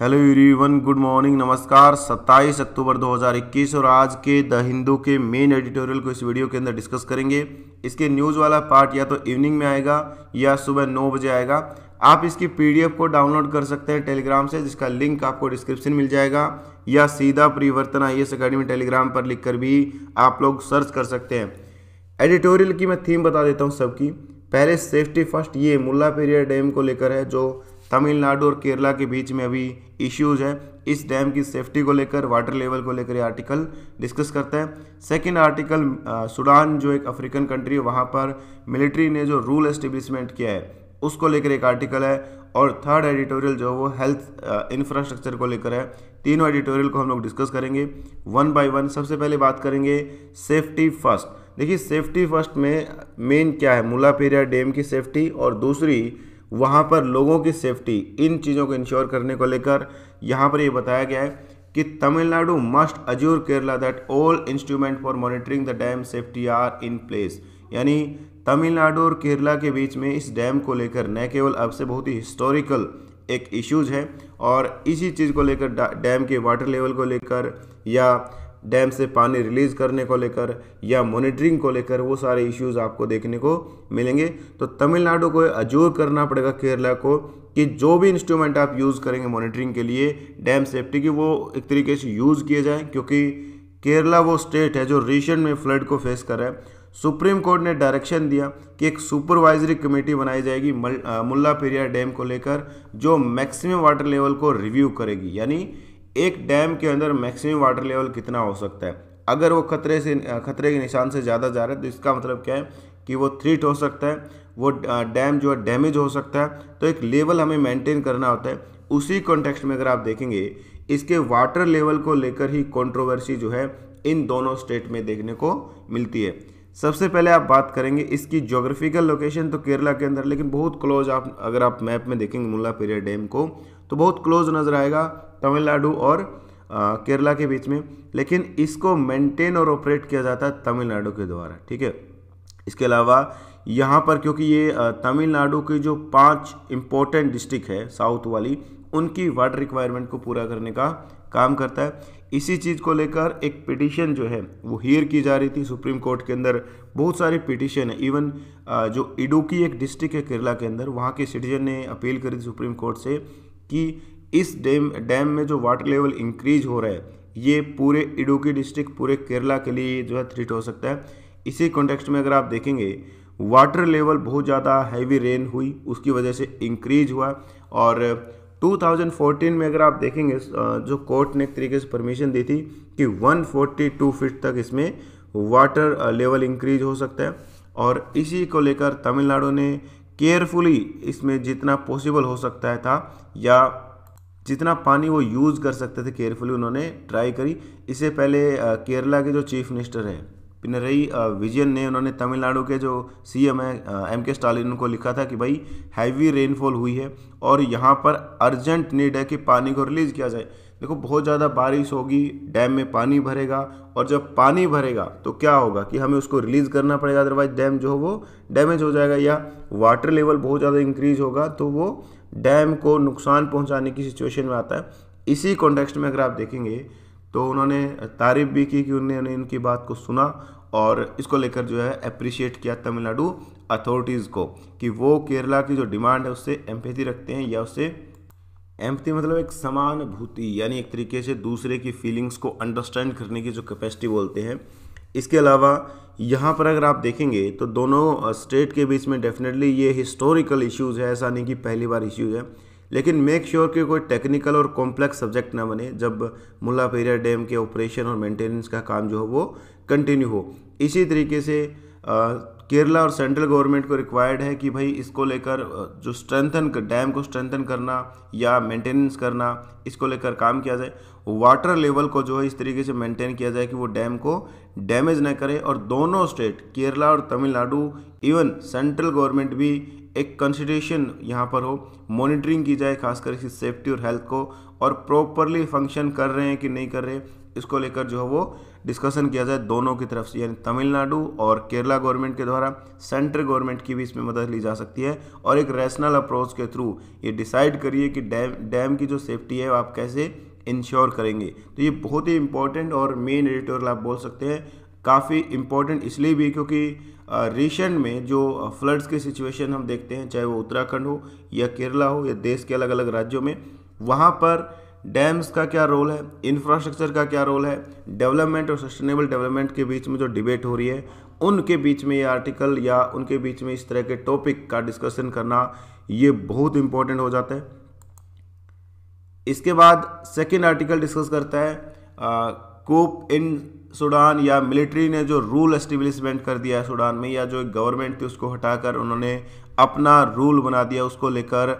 hello everyone good morning नमस्कार 27 अक्टूबर 2021 और आज के द हिंदू के मेन एडिटोरियल को इस वीडियो के अंदर डिस्कस करेंगे इसके न्यूज़ वाला पार्ट या तो इवनिंग में आएगा या सुबह नौ बजे आएगा आप इसकी पीडीएफ को डाउनलोड कर सकते हैं टेलीग्राम से जिसका लिंक आपको डिस्क्रिप्शन मिल जाएगा या सीधा परिवर्तन आई एस अकेडमी टेलीग्राम पर लिख कर भी आप लोग सर्च कर सकते हैं एडिटोरियल की मैं थीम बता देता हूँ सबकी पहले सेफ्टी फर्स्ट ये मुल्ला पेरिया डैम को लेकर है जो तमिलनाडु और केरला के बीच में अभी इश्यूज है इस डैम की सेफ्टी को लेकर वाटर लेवल को लेकर ये आर्टिकल डिस्कस करता है सेकंड आर्टिकल सूडान जो एक अफ्रीकन कंट्री है वहाँ पर मिलिट्री ने जो रूल एस्टेब्लिशमेंट किया है उसको लेकर एक आर्टिकल है और थर्ड एडिटोरियल जो वो हेल्थ इंफ्रास्ट्रक्चर को लेकर है तीनों एडिटोरियल को हम लोग डिस्कस करेंगे वन बाय वन सबसे पहले बात करेंगे सेफ्टी फर्स्ट देखिए सेफ्टी फर्स्ट में मेन क्या है मुलापेरिया पेरिया डैम की सेफ्टी और दूसरी वहाँ पर लोगों की सेफ्टी इन चीज़ों को इंश्योर करने को लेकर यहाँ पर ये यह बताया गया है कि Tamil Nadu must ensure Kerala that all instrument for monitoring the dam safety are in place यानी तमिलनाडु और केरला के बीच में इस डैम को लेकर न केवल अब से बहुत ही हिस्टोरिकल एक इश्यूज है और इसी चीज़ को लेकर डैम के वाटर लेवल को लेकर या डैम से पानी रिलीज़ करने को लेकर या मॉनिटरिंग को लेकर वो सारे इश्यूज़ आपको देखने को मिलेंगे तो तमिलनाडु को अजूर करना पड़ेगा केरला को कि जो भी इंस्ट्रूमेंट आप यूज़ करेंगे मॉनिटरिंग के लिए डैम सेफ्टी की वो एक तरीके से यूज़ किए जाएँ क्योंकि केरला वो स्टेट है जो रिसेंट में फ्लड को फेस कर रहा है सुप्रीम कोर्ट ने डायरेक्शन दिया कि एक सुपरवाइजरी कमेटी बनाई जाएगी मुल्ला पेरिया डैम को लेकर जो मैक्सिमम वाटर लेवल को रिव्यू करेगी यानी एक डैम के अंदर मैक्सिमम वाटर लेवल कितना हो सकता है अगर वो खतरे से खतरे के निशान से ज़्यादा जा रहा है तो इसका मतलब क्या है कि वो थ्रीट हो सकता है वो डैम जो है डैमेज हो सकता है तो एक लेवल हमें मेंटेन करना होता है उसी कॉन्टेक्स्ट में अगर आप देखेंगे इसके वाटर लेवल को लेकर ही कंट्रोवर्सी जो है इन दोनों स्टेट में देखने को मिलती है सबसे पहले आप बात करेंगे इसकी जोग्राफिकल लोकेशन तो केरला के अंदर लेकिन बहुत क्लोज आप अगर आप मैप में देखेंगे मुला पेरिया डैम को तो बहुत क्लोज नज़र आएगा तमिलनाडु और आ, केरला के बीच में लेकिन इसको मेंटेन और ऑपरेट किया जाता है तमिलनाडु के द्वारा ठीक है इसके अलावा यहाँ पर क्योंकि ये तमिलनाडु की जो पांच इम्पोर्टेंट डिस्ट्रिक्ट है साउथ वाली उनकी वाटर रिक्वायरमेंट को पूरा करने का काम करता है इसी चीज़ को लेकर एक पिटिशन जो है वो हियर की जा रही थी सुप्रीम कोर्ट के अंदर बहुत सारी पिटिशन है इवन जो इडुकी एक डिस्ट्रिक्ट है केरला के अंदर वहाँ के सिटीजन ने अपील करी थी सुप्रीम कोर्ट से कि इस डैम डैम में जो वाटर लेवल इंक्रीज हो रहा है ये पूरे इडुकी डिस्ट्रिक्ट पूरे केरला के लिए जो है थ्रीट हो सकता है इसी कॉन्टेक्स्ट में अगर आप देखेंगे वाटर लेवल बहुत ज़्यादा हैवी रेन हुई उसकी वजह से इंक्रीज हुआ और 2014 में अगर आप देखेंगे जो कोर्ट ने एक तरीके से परमिशन दी थी कि 142 फीट तक इसमें वाटर लेवल इंक्रीज हो सकता है और इसी को लेकर तमिलनाडु ने केयरफुली इसमें जितना पॉसिबल हो सकता है था या जितना पानी वो यूज़ कर सकते थे केयरफुली उन्होंने ट्राई करी इससे पहले केरला के जो चीफ मिनिस्टर हैं पिनरई विजयन ने उन्होंने तमिलनाडु के जो सीएम है एम के स्टालिन उनको लिखा था कि भाई हैवी रेनफॉल हुई है और यहाँ पर अर्जेंट नीड है कि पानी को रिलीज़ किया जाए देखो बहुत ज़्यादा बारिश होगी डैम में पानी भरेगा और जब पानी भरेगा तो क्या होगा कि हमें उसको रिलीज़ करना पड़ेगा अदरवाइज डैम जो हो वो डैमेज हो जाएगा या वाटर लेवल बहुत ज़्यादा इंक्रीज होगा तो वो डैम को नुकसान पहुंचाने की सिचुएशन में आता है इसी कॉन्टेक्स्ट में अगर आप देखेंगे तो उन्होंने तारीफ भी की कि उन्होंने इनकी बात को सुना और इसको लेकर जो है अप्रिशिएट किया तमिलनाडु अथॉरिटीज़ को कि वो केरला की जो डिमांड है उससे एम्पेथी रखते हैं या उससे एम्पति मतलब एक समान भूति यानी एक तरीके से दूसरे की फीलिंग्स को अंडरस्टैंड करने की जो कैपेसिटी बोलते हैं इसके अलावा यहाँ पर अगर आप देखेंगे तो दोनों स्टेट के बीच में डेफिनेटली ये हिस्टोरिकल इश्यूज़ है ऐसा नहीं कि पहली बार इश्यूज़ है लेकिन मेक श्योर sure कि कोई टेक्निकल और कॉम्प्लेक्स सब्जेक्ट ना बने जब मुला पेरिया डैम के ऑपरेशन और मेंटेनेंस का काम जो हो वो कंटिन्यू हो इसी तरीके से आ, केरला और सेंट्रल गवर्नमेंट को रिक्वायर्ड है कि भाई इसको लेकर जो स्ट्रेंथन डैम को स्ट्रेंथन करना या मेंटेनेंस करना इसको लेकर काम किया जाए वाटर लेवल को जो है इस तरीके से मेंटेन किया जाए कि वो डैम को डैमेज ना करे और दोनों स्टेट केरला और तमिलनाडु इवन सेंट्रल गवर्नमेंट भी एक कंसिडरेशन यहाँ पर हो मॉनिटरिंग की जाए खासकर इसकी सेफ्टी और हेल्थ को और प्रॉपरली फंक्शन कर रहे हैं कि नहीं कर रहे इसको लेकर जो है वो डिस्कशन किया जाए दोनों की तरफ से यानी तमिलनाडु और केरला गवर्नमेंट के द्वारा सेंट्रल गवर्नमेंट की भी इसमें मदद ली जा सकती है और एक रैशनल अप्रोच के थ्रू ये डिसाइड करिए कि डैम डैम की जो सेफ्टी है आप कैसे इंश्योर करेंगे तो ये बहुत ही इंपॉर्टेंट और मेन एडिटोरियल आप बोल सकते हैं काफ़ी इम्पोर्टेंट इसलिए भी क्योंकि रिसेंट में जो फ्लड्स की सिचुएशन हम देखते हैं चाहे वो उत्तराखंड हो या केरला हो या देश के अलग अलग राज्यों में वहाँ पर डैम्स का क्या रोल है इंफ्रास्ट्रक्चर का क्या रोल है डेवलपमेंट और सस्टेनेबल डेवलपमेंट के बीच में जो डिबेट हो रही है उनके बीच में ये आर्टिकल या उनके बीच में इस तरह के टॉपिक का डिस्कशन करना ये बहुत इंपॉर्टेंट हो जाता है इसके बाद सेकेंड आर्टिकल डिस्कस करता है कोप इन सूडान या मिलिट्री ने जो रूल एस्टेब्लिशमेंट कर दिया है सूडान में या जो गवर्नमेंट थी उसको हटाकर उन्होंने अपना रूल बना दिया उसको लेकर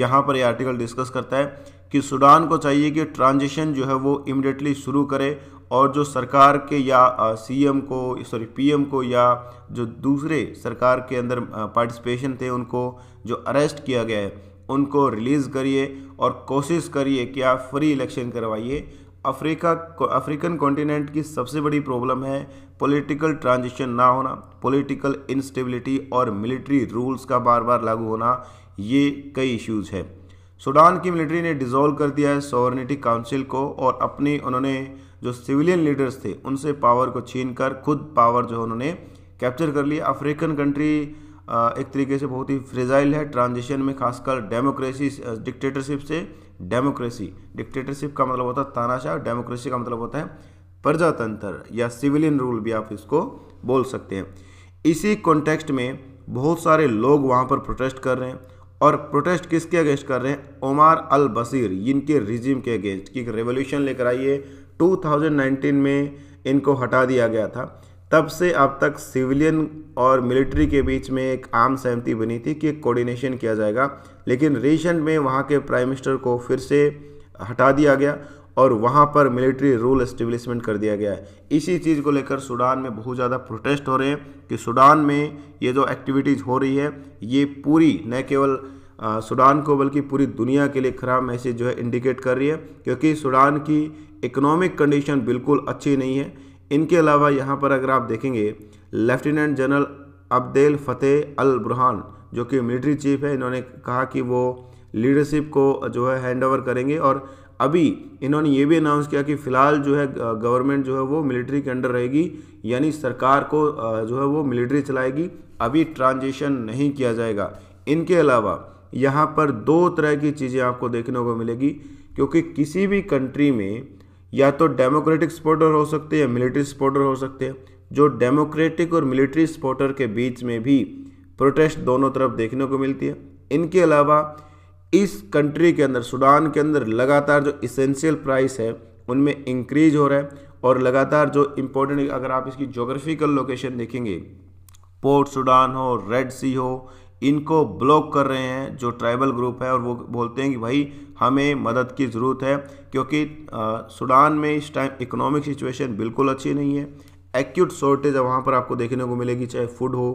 यहाँ पर ये आर्टिकल डिस्कस करता है कि सूडान को चाहिए कि ट्रांजिशन जो है वो इमिडिएटली शुरू करे और जो सरकार के या सीएम को सॉरी पीएम को या जो दूसरे सरकार के अंदर पार्टिसिपेशन थे उनको जो अरेस्ट किया गया है उनको रिलीज़ करिए और कोशिश करिए कि आप फ्री इलेक्शन करवाइए अफ्रीका अफ्रीकन कॉन्टिनेंट की सबसे बड़ी प्रॉब्लम है पॉलिटिकल ट्रांजिशन ना होना पॉलिटिकल इंस्टेबिलिटी और मिलिट्री रूल्स का बार बार लागू होना ये कई इश्यूज़ है सूडान की मिलिट्री ने डिज़ोल्व कर दिया है सॉवर्निटी काउंसिल को और अपनी उन्होंने जो सिविलियन लीडर्स थे उनसे पावर को छीन कर खुद पावर जो उन्होंने कैप्चर कर लिया अफ्रीकन कंट्री एक तरीके से बहुत ही फ्रेजाइल है ट्रांजिशन में खासकर डेमोक्रेसी डिक्टेटरशिप से डेमोक्रेसी डिक्टेटरशिप का मतलब होता है तानाशाह डेमोक्रेसी का मतलब होता है प्रजातंत्र या सिविलियन रूल भी आप इसको बोल सकते हैं इसी कॉन्टेक्स्ट में बहुत सारे लोग वहाँ पर प्रोटेस्ट कर रहे हैं और प्रोटेस्ट किसके अगेंस्ट कर रहे हैं ओमार अल बसीर इनके रिजिम के अगेंस्ट कि रेवोल्यूशन लेकर आइए 2019 में इनको हटा दिया गया था तब से अब तक सिविलियन और मिलिट्री के बीच में एक आम सहमति बनी थी कि कोऑर्डिनेशन किया जाएगा लेकिन रिसेंट में वहाँ के प्राइम मिनिस्टर को फिर से हटा दिया गया और वहाँ पर मिलिट्री रूल इस्टेब्लिशमेंट कर दिया गया है इसी चीज़ को लेकर सूडान में बहुत ज़्यादा प्रोटेस्ट हो रहे हैं कि सूडान में ये जो एक्टिविटीज़ हो रही है ये पूरी न केवल सूडान को बल्कि पूरी दुनिया के लिए ख़राब मैसेज जो है इंडिकेट कर रही है क्योंकि सूडान की इकोनॉमिक कंडीशन बिल्कुल अच्छी नहीं है इनके अलावा यहाँ पर अगर आप देखेंगे lieutenant general Abdel Fattah al Burhan जो कि मिलिट्री चीफ है इन्होंने कहा कि वो लीडरशिप को जो है हैंड ओवर करेंगे और अभी इन्होंने ये भी अनाउंस किया कि फ़िलहाल जो है गवर्नमेंट जो है वो मिलिट्री के अंडर रहेगी यानी सरकार को जो है वो मिलिट्री चलाएगी अभी ट्रांजिशन नहीं किया जाएगा इनके अलावा यहाँ पर दो तरह की चीज़ें आपको देखने को मिलेगी क्योंकि किसी भी कंट्री में या तो डेमोक्रेटिक सपोर्टर हो सकते हैं या मिलिट्री सपोर्टर हो सकते हैं जो डेमोक्रेटिक और मिलिट्री सपोर्टर के बीच में भी प्रोटेस्ट दोनों तरफ देखने को मिलती है इनके अलावा इस कंट्री के अंदर सूडान के अंदर लगातार जो इसेंशियल प्राइस है उनमें इंक्रीज हो रहा है और लगातार जो इम्पोर्टेंट अगर आप इसकी जोग्राफिकल लोकेशन देखेंगे पोर्ट सूडान हो रेड सी हो इनको ब्लॉक कर रहे हैं जो ट्राइबल ग्रुप है और वो बोलते हैं कि भाई हमें मदद की ज़रूरत है क्योंकि सूडान में इस टाइम इकोनॉमिक सिचुएशन बिल्कुल अच्छी नहीं है एक्यूट शॉर्टेज वहाँ पर आपको देखने को मिलेगी चाहे फूड हो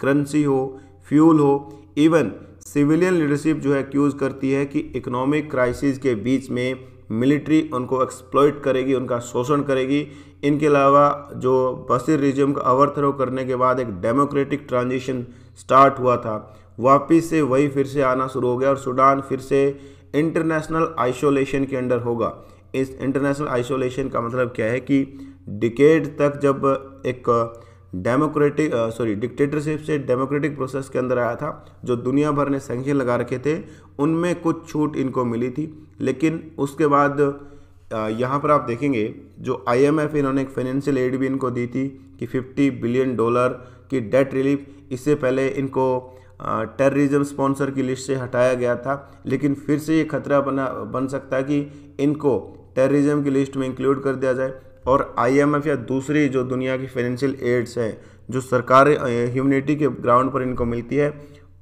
करेंसी हो फ्यूल हो इवन सिविलियन लीडरशिप जो है एक्यूज़ करती है कि इकोनॉमिक क्राइसिस के बीच में मिलिट्री उनको एक्सप्लॉयट करेगी उनका शोषण करेगी इनके अलावा जो बसिर रिजम का ओवरथ्रो करने के बाद एक डेमोक्रेटिक ट्रांजिशन स्टार्ट हुआ था वापस से वही फिर से आना शुरू हो गया और सूडान फिर से इंटरनेशनल आइसोलेशन के अंडर होगा इस इंटरनेशनल आइसोलेशन का मतलब क्या है कि डिकेड तक जब एक डेमोक्रेटिक सॉरी डिक्टेटरशिप से डेमोक्रेटिक प्रोसेस के अंदर आया था जो दुनिया भर ने सेंक्शन लगा रखे थे उनमें कुछ छूट इनको मिली थी लेकिन उसके बाद यहाँ पर आप देखेंगे जो आईएमएफ इन्होंने एक फाइनेंशियल एड भी इनको दी थी कि 50 बिलियन डॉलर की डेट रिलीफ इससे पहले इनको टेररिज्म स्पॉन्सर की लिस्ट से हटाया गया था लेकिन फिर से ये खतरा बना बन सकता है कि इनको टेररिज्म की लिस्ट में इंक्लूड कर दिया जाए और आईएमएफ या दूसरी जो दुनिया की फाइनेंशियल एड्स हैं जो सरकार ह्यूमनिटी के ग्राउंड पर इनको मिलती है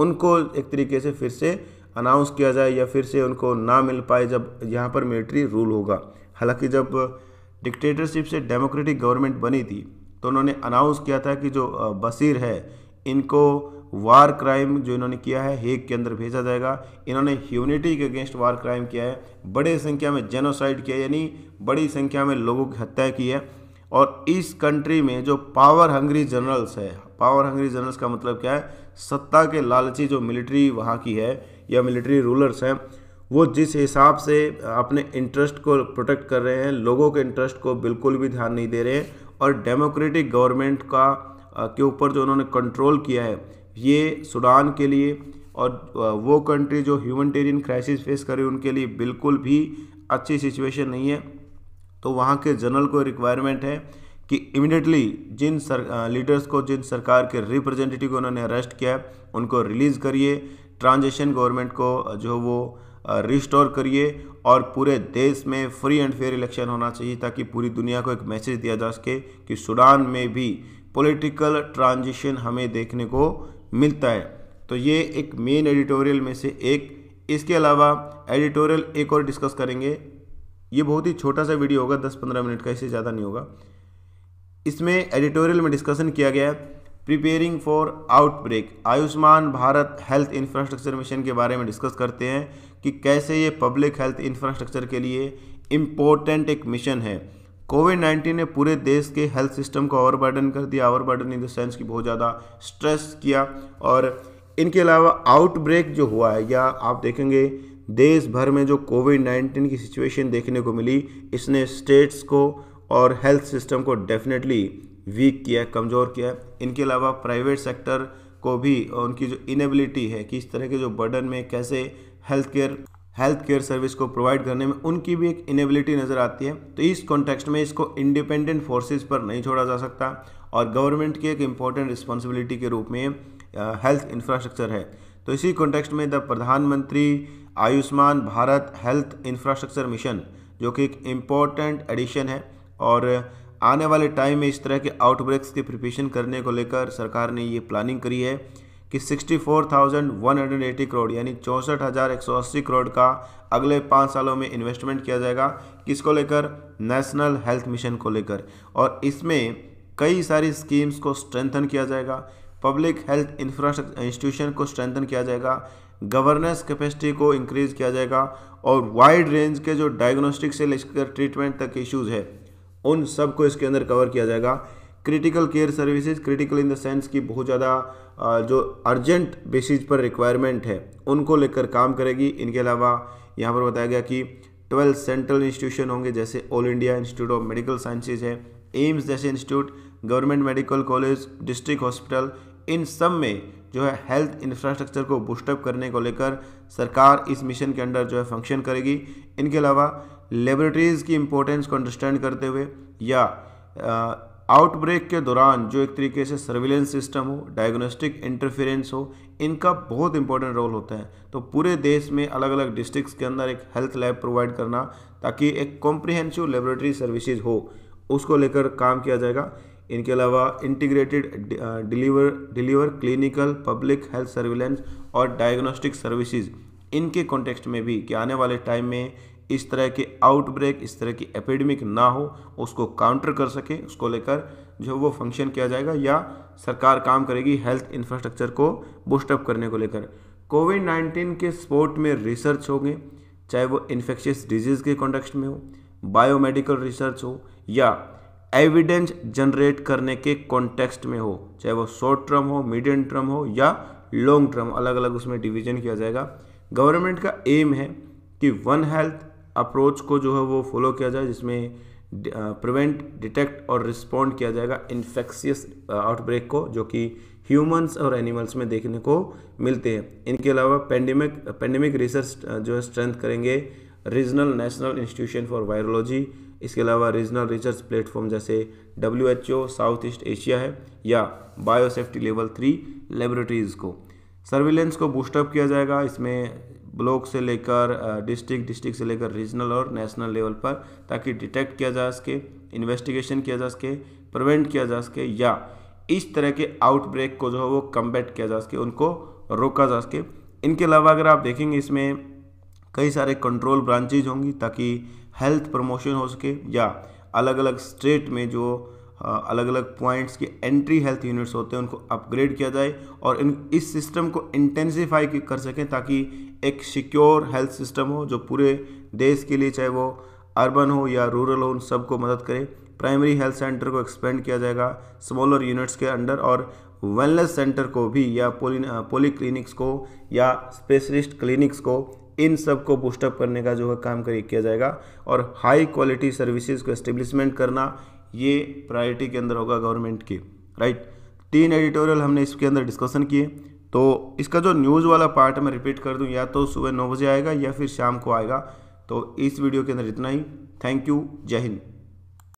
उनको एक तरीके से फिर से अनाउंस किया जाए या फिर से उनको ना मिल पाए जब यहाँ पर मिलिट्री रूल होगा हालांकि जब डिक्टेटरशिप से डेमोक्रेटिक गवर्नमेंट बनी थी तो उन्होंने अनाउंस किया था कि जो बसीर है इनको वार क्राइम जो इन्होंने किया है हेग के अंदर भेजा जाएगा इन्होंने ह्यूनिटी के अगेंस्ट वार क्राइम किया है बड़े संख्या में जेनोसाइड किया यानी बड़ी संख्या में लोगों की हत्या की है और इस कंट्री में जो पावर हंग्री जनरल्स है पावर हंग्री जनरल्स का मतलब क्या है सत्ता के लालची जो मिलिट्री वहाँ की है या मिलिट्री रूलर्स हैं वो जिस हिसाब से अपने इंटरेस्ट को प्रोटेक्ट कर रहे हैं लोगों के इंटरेस्ट को बिल्कुल भी ध्यान नहीं दे रहे हैं और डेमोक्रेटिक गवर्नमेंट का के ऊपर जो उन्होंने कंट्रोल किया है ये सूडान के लिए और वो कंट्री जो ह्यूमनटेरियन क्राइसिस फेस करे उनके लिए बिल्कुल भी अच्छी सिचुएशन नहीं है तो वहाँ के जनरल को रिक्वायरमेंट है कि इमिडिएटली जिन सर लीडर्स को जिन सरकार के रिप्रेजेंटेटिव को उन्होंने अरेस्ट किया उनको रिलीज़ करिए ट्रांजिशन गवर्नमेंट को जो वो रिस्टोर करिए और पूरे देश में फ्री एंड फेयर इलेक्शन होना चाहिए ताकि पूरी दुनिया को एक मैसेज दिया जा सके कि सूडान में भी पॉलिटिकल ट्रांजिशन हमें देखने को मिलता है तो ये एक मेन एडिटोरियल में से एक इसके अलावा एडिटोरियल एक और डिस्कस करेंगे ये बहुत ही छोटा सा वीडियो होगा दस पंद्रह मिनट का इससे ज़्यादा नहीं होगा इसमें एडिटोरियल में डिस्कशन किया गया है preparing for outbreak Ayushman Bharat health infrastructure mission के बारे में डिस्कस करते हैं कि कैसे ये पब्लिक हेल्थ इंफ्रास्ट्रक्चर के लिए इम्पोर्टेंट एक मिशन है कोविड नाइन्टीन ने पूरे देश के हेल्थ सिस्टम को ओवरबर्डन कर दिया ओवरबर्डन इन द सेंस कि बहुत ज़्यादा स्ट्रेस किया और इनके अलावा आउटब्रेक जो हुआ है या आप देखेंगे देश भर में जो कोविड नाइन्टीन की सिचुएशन देखने को मिली इसने स्टेट्स को और हेल्थ सिस्टम को डेफिनेटली वीक किया है कमज़ोर किया है इनके अलावा प्राइवेट सेक्टर को भी उनकी जो इनेबिलिटी है कि इस तरह के जो बर्डन में कैसे health care health care service को प्रोवाइड करने में उनकी भी एक इनेबिलिटी नज़र आती है तो इस कॉन्टेक्स्ट में इसको इंडिपेंडेंट फोर्सेस पर नहीं छोड़ा जा सकता और गवर्नमेंट की एक इम्पॉर्टेंट रिस्पॉन्सिबिलिटी के रूप में हेल्थ इंफ्रास्ट्रक्चर है तो इसी कॉन्टेक्स्ट में the Pradhan Mantri Ayushman Bharat health infrastructure mission जो कि एक इम्पॉर्टेंट एडिशन है और आने वाले टाइम में इस तरह के आउटब्रेक्स की प्रिपेशन करने को लेकर सरकार ने ये प्लानिंग करी है कि 64,180 करोड़ यानी चौंसठ हज़ार एक सौ अस्सी करोड़ का अगले पाँच सालों में इन्वेस्टमेंट किया जाएगा किसको लेकर नेशनल हेल्थ मिशन को लेकर और इसमें कई सारी स्कीम्स को स्ट्रेंथन किया जाएगा पब्लिक हेल्थ इंफ्रास्ट्रक्चर इंस्टीट्यूशन को स्ट्रेंथन किया जाएगा गवर्नेंस कैपेसिटी को इंक्रीज किया जाएगा और वाइड रेंज के जो डायग्नोस्टिक से लेकर ट्रीटमेंट तक इश्यूज़ है उन सबको इसके अंदर कवर किया जाएगा critical care services critical in the sense कि बहुत ज़्यादा जो अर्जेंट बेसिस पर रिक्वायरमेंट है उनको लेकर काम करेगी इनके अलावा यहाँ पर बताया गया कि ट्वेल्व सेंट्रल इंस्टीट्यूशन होंगे जैसे All India Institute of Medical Sciences है एम्स जैसे institute government medical college district hospital इन सब में जो है हेल्थ इंफ्रास्ट्रक्चर को बूस्टअप करने को लेकर सरकार इस मिशन के अंडर जो है फंक्शन करेगी इनके अलावा लेबोरेटरीज़ की इम्पोर्टेंस को अंडरस्टैंड करते हुए या आउटब्रेक के दौरान जो एक तरीके से सर्विलेंस सिस्टम हो डायग्नोस्टिक इंटरफेरेंस हो इनका बहुत इंपॉर्टेंट रोल होता है तो पूरे देश में अलग अलग डिस्ट्रिक्ट्स के अंदर एक हेल्थ लैब प्रोवाइड करना ताकि एक कॉम्प्रिहेंसिव लेबोरेटरी सर्विसेज हो उसको लेकर काम किया जाएगा इनके अलावा integrated deliver deliver clinical public health surveillance और डायग्नोस्टिक सर्विसेज इनके कॉन्टेक्स्ट में भी कि आने वाले टाइम में इस तरह के आउटब्रेक इस तरह की एपिडेमिक ना हो उसको काउंटर कर सके उसको लेकर जो वो फंक्शन किया जाएगा या सरकार काम करेगी हेल्थ इंफ्रास्ट्रक्चर को बूस्टअप करने को लेकर कोविड नाइन्टीन के स्पोर्ट में रिसर्च होंगे चाहे वो इन्फेक्शियस डिजीज़ के कॉन्टेक्स्ट में हो बायोमेडिकल रिसर्च हो या एविडेंस जनरेट करने के कॉन्टेक्स्ट में हो चाहे वो शॉर्ट टर्म हो मीडियम टर्म हो या लॉन्ग टर्म अलग अलग उसमें डिवीजन किया जाएगा गवर्नमेंट का एम है कि वन हेल्थ अप्रोच को जो है वो फॉलो किया जाए जिसमें प्रिवेंट डिटेक्ट और रिस्पॉन्ड किया जाएगा इन्फेक्शियस आउटब्रेक को जो कि ह्यूमंस और एनिमल्स में देखने को मिलते हैं इनके अलावा पेंडेमिक पेंडेमिक रिसर्च जो है स्ट्रेंथ करेंगे regional national institution for virology इसके अलावा रीजनल रिसर्च प्लेटफॉर्म जैसे W H O South East Asia है या बायोसेफ्टी लेवल थ्री लेबोरेटरीज़ को सर्विलेंस को बूस्टअप किया जाएगा इसमें ब्लॉक से लेकर डिस्ट्रिक्ट डिस्ट्रिक्ट से लेकर रीजनल और नेशनल लेवल पर ताकि डिटेक्ट किया जा सके इन्वेस्टिगेशन किया जा सके प्रिवेंट किया जा सके या इस तरह के आउटब्रेक को जो है वो कम्बैट किया जा सके उनको रोका जा सके इनके अलावा अगर आप देखेंगे इसमें कई सारे कंट्रोल ब्रांचेज होंगी ताकि हेल्थ प्रमोशन हो सके या अलग अलग स्टेट में जो अलग अलग पॉइंट्स के एंट्री हेल्थ यूनिट्स होते हैं उनको अपग्रेड किया जाए और इन इस सिस्टम को इंटेंसीफाई कर सकें ताकि एक सिक्योर हेल्थ सिस्टम हो जो पूरे देश के लिए चाहे वो अर्बन हो या रूरल हो उन सबको मदद करे प्राइमरी हेल्थ सेंटर को एक्सपेंड किया जाएगा स्मॉलर यूनिट्स के अंडर और वेलनेस सेंटर को भी या पोली पोली क्लिनिक्स को या स्पेशलिस्ट क्लिनिक्स को इन सब को बूस्टअप करने का जो है काम कर किया जाएगा और हाई क्वालिटी सर्विसेज को एस्टेब्लिशमेंट करना ये प्रायोरिटी के अंदर होगा गवर्नमेंट की राइट तीन एडिटोरियल हमने इसके अंदर डिस्कशन किए तो इसका जो न्यूज़ वाला पार्ट मैं रिपीट कर दूँ या तो सुबह नौ बजे आएगा या फिर शाम को आएगा तो इस वीडियो के अंदर इतना ही थैंक यू जय हिंद